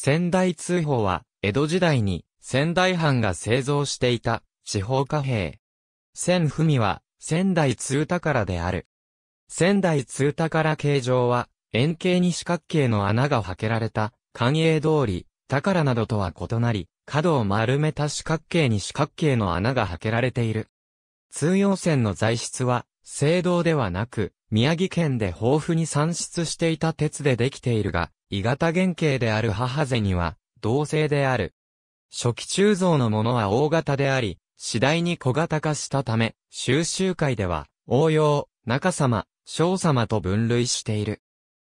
仙台通報は、江戸時代に仙台藩が製造していた地方貨幣。仙文は仙台通宝である。仙台通宝形状は、円形に四角形の穴が開けられた、官営通り、宝などとは異なり、角を丸めた四角形に四角形の穴が開けられている。通用線の材質は、青銅ではなく、宮城県で豊富に産出していた鉄でできているが、伊型原型である母瀬には、銅製である。初期鋳造のものは大型であり、次第に小型化したため、収集会では、応用、中様、小様と分類している。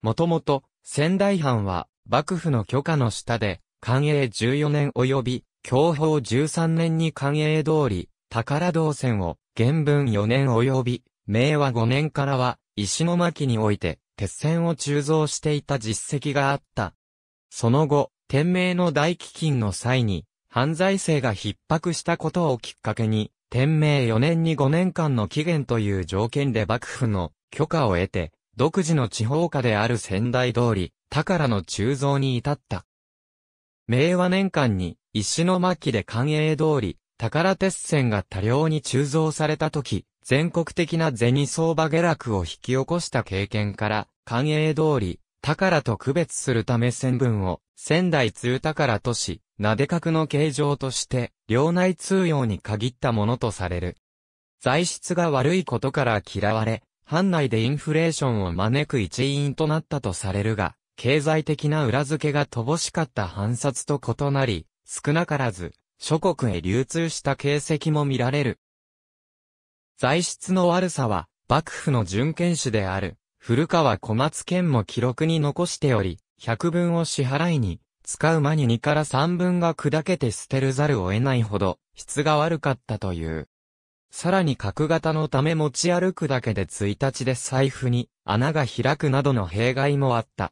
もともと、仙台藩は、幕府の許可の下で、寛永14年及び、享保13年に寛永通り、宝銅線を、原文4年及び、明和5年からは、石巻において、鉄線を鋳造していた実績があった。その後、天明の大飢饉の際に、犯罪性が逼迫したことをきっかけに、天明4年に5年間の期限という条件で幕府の許可を得て、独自の地方化である仙台通り、宝の鋳造に至った。明和年間に、石巻で寛永通り、宝鉄線が多量に鋳造された時、全国的な銭相場下落を引き起こした経験から、官営通り、宝と区別するため線分を、仙台通宝都市、なで角の形状として、領内通用に限ったものとされる。材質が悪いことから嫌われ、藩内でインフレーションを招く一因となったとされるが、経済的な裏付けが乏しかった藩札と異なり、少なからず、諸国へ流通した形跡も見られる。材質の悪さは、幕府の準権主である、古川小松県も記録に残しており、百分を支払いに、使う間に2から3分が砕けて捨てるざるを得ないほど、質が悪かったという。さらに角型のため持ち歩くだけで1日で財布に穴が開くなどの弊害もあった。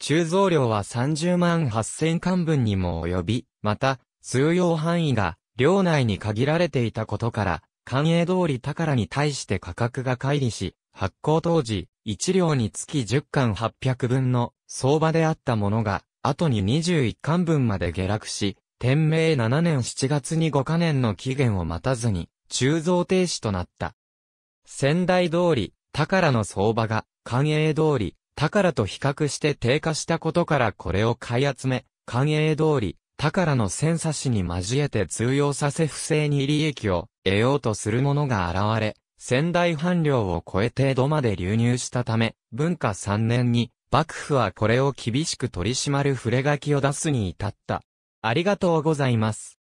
鋳造量は30万8000巻分にも及び、また、通用範囲が領内に限られていたことから、関営通り宝に対して価格が乖離し、発行当時、1両につき10巻800分の相場であったものが、後に21巻分まで下落し、天明7年7月に5カ年の期限を待たずに、鋳造停止となった。仙台通り、宝の相場が、関営通り、宝と比較して低下したことからこれを買い集め、関営通り、宝の千差しに交えて通用させ不正に利益を得ようとする者が現れ、仙台藩領を超えて江戸まで流入したため、文化3年に、幕府はこれを厳しく取り締まる触れ書きを出すに至った。ありがとうございます。